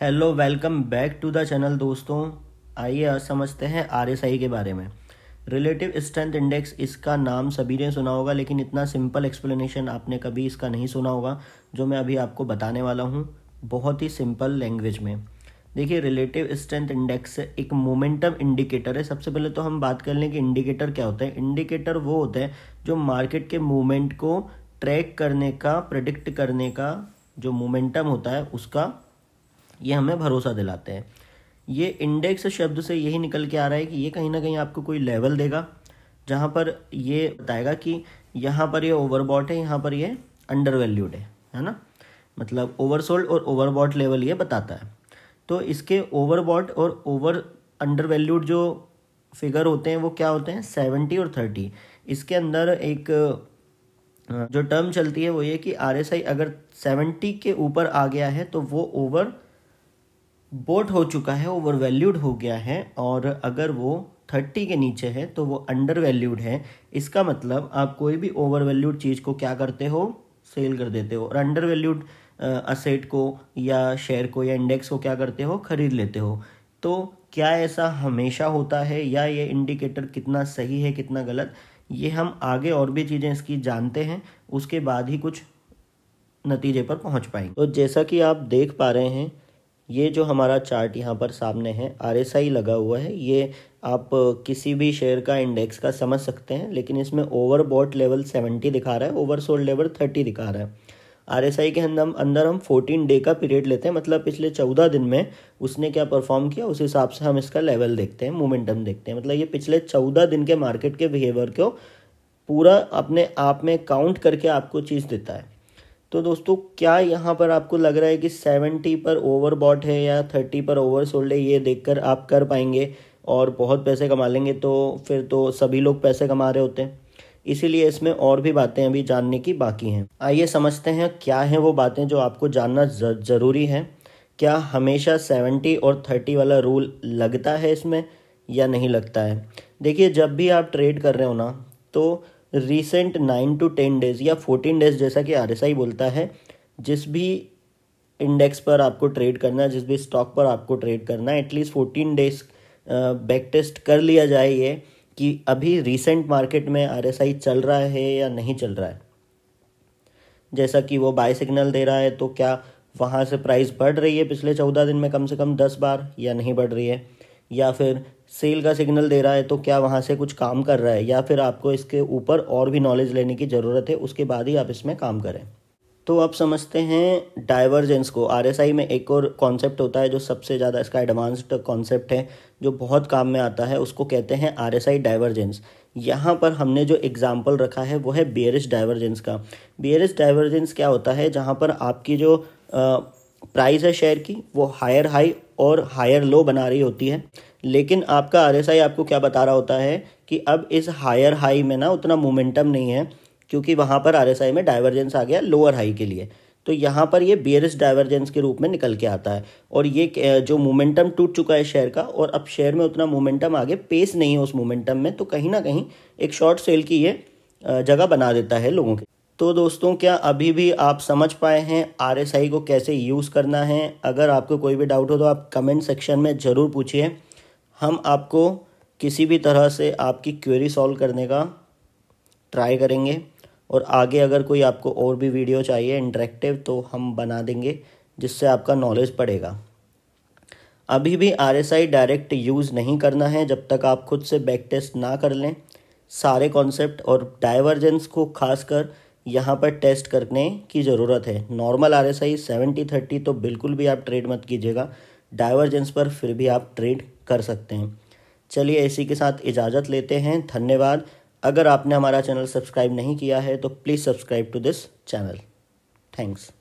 hello welcome back to the channel दोस्तों आइए आज समझते हैं आई के बारे में रिलेटिव स्ट्रेंथ इंडेक्स इसका नाम सभी ने सुना होगा लेकिन इतना सिंपल एक्सप्लेनेशन आपने कभी इसका नहीं सुना होगा जो मैं अभी आपको बताने वाला हूँ बहुत ही सिंपल लैंग्वेज में देखिए रिलेटिव स्ट्रेंथ इंडेक्स एक मोमेंटम इंडिकेटर है सबसे पहले तो हम बात कर लें कि इंडिकेटर क्या होता है इंडिकेटर वो होता है जो मार्केट के मूवमेंट को ट्रैक करने का प्रडिक्ट करने का जो मोमेंटम होता है उसका ये हमें भरोसा दिलाते हैं ये इंडेक्स शब्द से यही निकल के आ रहा है कि ये कहीं ना कहीं आपको कोई लेवल देगा जहाँ पर ये बताएगा कि यहाँ पर ये ओवरबॉट है यहाँ पर ये अंडर वैल्यूड है है ना मतलब ओवरसोल्ड और ओवरबॉट लेवल ये बताता है तो इसके ओवरबॉट और ओवर अंडर वैल्यूड जो फिगर होते हैं वो क्या होते हैं सेवेंटी और थर्टी इसके अंदर एक जो टर्म चलती है वो ये कि आर अगर सेवेंटी के ऊपर आ गया है तो वो ओवर बोट हो चुका है ओवर वैल्यूड हो गया है और अगर वो थर्टी के नीचे है तो वो अंडर वैल्यूड है इसका मतलब आप कोई भी ओवर वैल्यूड चीज़ को क्या करते हो सेल कर देते हो और अंडर वैल्यूड असेट को या शेयर को या इंडेक्स को क्या करते हो खरीद लेते हो तो क्या ऐसा हमेशा होता है या ये इंडिकेटर कितना सही है कितना गलत ये हम आगे और भी चीज़ें इसकी जानते हैं उसके बाद ही कुछ नतीजे पर पहुंच पाएंगे तो जैसा कि आप देख पा रहे हैं ये जो हमारा चार्ट यहाँ पर सामने है आर लगा हुआ है ये आप किसी भी शेयर का इंडेक्स का समझ सकते हैं लेकिन इसमें ओवरबॉट लेवल सेवेंटी दिखा रहा है ओवरसोल्ड लेवल थर्टी दिखा रहा है आर के अंदर अंदर हम फोर्टीन डे का पीरियड लेते हैं मतलब पिछले चौदह दिन में उसने क्या परफॉर्म किया उस हिसाब से हम इसका लेवल देखते हैं मोमेंटम देखते हैं मतलब ये पिछले चौदह दिन के मार्केट के बिहेवियर को पूरा अपने आप में काउंट करके आपको चीज़ देता है तो दोस्तों क्या यहाँ पर आपको लग रहा है कि सेवेंटी पर ओवर बॉट है या थर्टी पर ओवर सोल्ड है ये देखकर आप कर पाएंगे और बहुत पैसे कमा लेंगे तो फिर तो सभी लोग पैसे कमा रहे होते हैं इसीलिए इसमें और भी बातें अभी जानने की बाकी हैं आइए समझते हैं क्या हैं वो बातें जो आपको जानना ज़रूरी है क्या हमेशा सेवेंटी और थर्टी वाला रूल लगता है इसमें या नहीं लगता है देखिए जब भी आप ट्रेड कर रहे हो ना तो recent nine to ten days या फोर्टीन डेज़ जैसा कि आर बोलता है जिस भी इंडेक्स पर आपको ट्रेड करना है जिस भी स्टॉक पर आपको ट्रेड करना है at least fourteen days back test कर लिया जाए ये कि अभी रिसेंट मार्केट में आर चल रहा है या नहीं चल रहा है जैसा कि वो बाय सिग्नल दे रहा है तो क्या वहाँ से प्राइस बढ़ रही है पिछले चौदह दिन में कम से कम दस बार या नहीं बढ़ रही है या फिर सेल का सिग्नल दे रहा है तो क्या वहाँ से कुछ काम कर रहा है या फिर आपको इसके ऊपर और भी नॉलेज लेने की ज़रूरत है उसके बाद ही आप इसमें काम करें तो आप समझते हैं डाइवर्जेंस को आर में एक और कॉन्सेप्ट होता है जो सबसे ज़्यादा इसका एडवांस्ड कॉन्सेप्ट है जो बहुत काम में आता है उसको कहते हैं आर एस आई डाइवर्जेंस यहाँ पर हमने जो एग्ज़ाम्पल रखा है वो है बियरिस डाइवर्जेंस का बियरिस डाइवर्जेंस क्या होता है जहाँ पर आपकी जो प्राइस है शेयर की वो हायर हाई और हायर लो बना रही होती है लेकिन आपका आर आपको क्या बता रहा होता है कि अब इस हायर हाई में ना उतना मोमेंटम नहीं है क्योंकि वहाँ पर आर में डाइवर्जेंस आ गया लोअर हाई के लिए तो यहाँ पर ये बियरिस डाइवर्जेंस के रूप में निकल के आता है और ये जो मोमेंटम टूट चुका है शेयर का और अब शेयर में उतना मोमेंटम आगे पेस नहीं है उस मोमेंटम में तो कहीं ना कहीं एक शॉर्ट सेल की ये जगह बना देता है लोगों के तो दोस्तों क्या अभी भी आप समझ पाए हैं आर को कैसे यूज़ करना है अगर आपको कोई भी डाउट हो तो आप कमेंट सेक्शन में ज़रूर पूछिए हम आपको किसी भी तरह से आपकी क्वेरी सॉल्व करने का ट्राई करेंगे और आगे अगर कोई आपको और भी वीडियो चाहिए इंटरेक्टिव तो हम बना देंगे जिससे आपका नॉलेज पड़ेगा अभी भी आर डायरेक्ट यूज़ नहीं करना है जब तक आप खुद से बैक टेस्ट ना कर लें सारे कॉन्सेप्ट और डाइवर्जेंस को खासकर यहाँ पर टेस्ट करने की ज़रूरत है normal R S I seventy thirty तो बिल्कुल भी आप ट्रेड मत कीजिएगा डाइवर्जेंस पर फिर भी आप ट्रेड कर सकते हैं चलिए इसी के साथ इजाज़त लेते हैं धन्यवाद अगर आपने हमारा चैनल सब्सक्राइब नहीं किया है तो please subscribe to this channel thanks